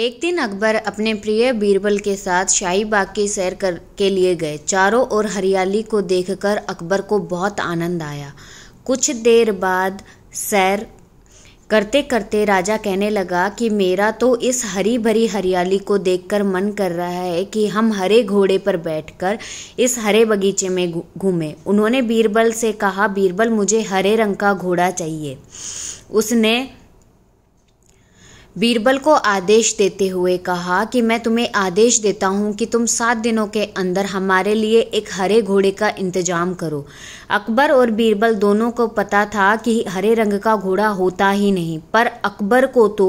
एक दिन अकबर अपने प्रिय बीरबल के साथ शाही बाग की सैर कर के लिए गए चारों ओर हरियाली को देखकर अकबर को बहुत आनंद आया कुछ देर बाद सैर करते करते राजा कहने लगा कि मेरा तो इस हरी भरी हरियाली को देखकर मन कर रहा है कि हम हरे घोड़े पर बैठकर इस हरे बगीचे में घूमें उन्होंने बीरबल से कहा बीरबल मुझे हरे रंग का घोड़ा चाहिए उसने बीरबल को आदेश देते हुए कहा कि मैं तुम्हें आदेश देता हूँ कि तुम सात दिनों के अंदर हमारे लिए एक हरे घोड़े का इंतजाम करो अकबर और बीरबल दोनों को पता था कि हरे रंग का घोड़ा होता ही नहीं पर अकबर को तो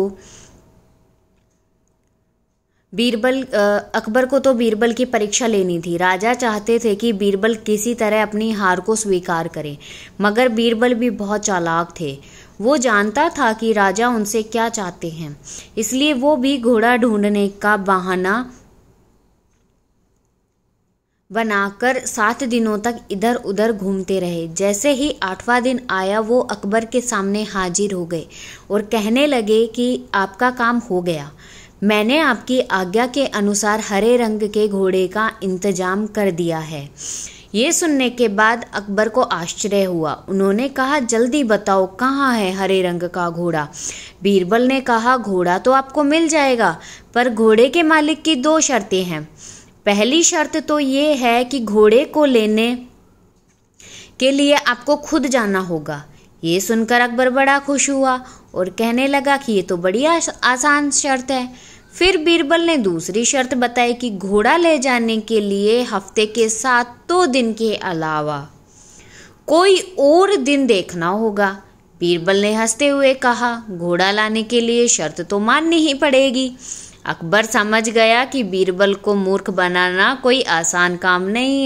बीरबल अकबर को तो बीरबल की परीक्षा लेनी थी राजा चाहते थे कि बीरबल किसी तरह अपनी हार को स्वीकार करें मगर बीरबल भी बहुत चालाक थे वो जानता था कि राजा उनसे क्या चाहते हैं इसलिए वो भी घोड़ा ढूंढने का बहाना बनाकर सात दिनों तक इधर उधर घूमते रहे जैसे ही आठवां दिन आया वो अकबर के सामने हाजिर हो गए और कहने लगे कि आपका काम हो गया मैंने आपकी आज्ञा के अनुसार हरे रंग के घोड़े का इंतजाम कर दिया है ये सुनने के बाद अकबर को आश्चर्य हुआ उन्होंने कहा जल्दी बताओ कहाँ है हरे रंग का घोड़ा बीरबल ने कहा घोड़ा तो आपको मिल जाएगा पर घोड़े के मालिक की दो शर्तें हैं पहली शर्त तो ये है कि घोड़े को लेने के लिए आपको खुद जाना होगा ये सुनकर अकबर बड़ा खुश हुआ और कहने लगा कि ये तो बड़ी आसान शर्त है फिर बीरबल ने दूसरी शर्त बताई कि घोड़ा ले जाने के लिए हफ्ते के साथ दो दिन के अलावा कोई और दिन देखना होगा बीरबल ने हंसते हुए कहा घोड़ा लाने के लिए शर्त तो माननी ही पड़ेगी अकबर समझ गया कि बीरबल को मूर्ख बनाना कोई आसान काम नहीं है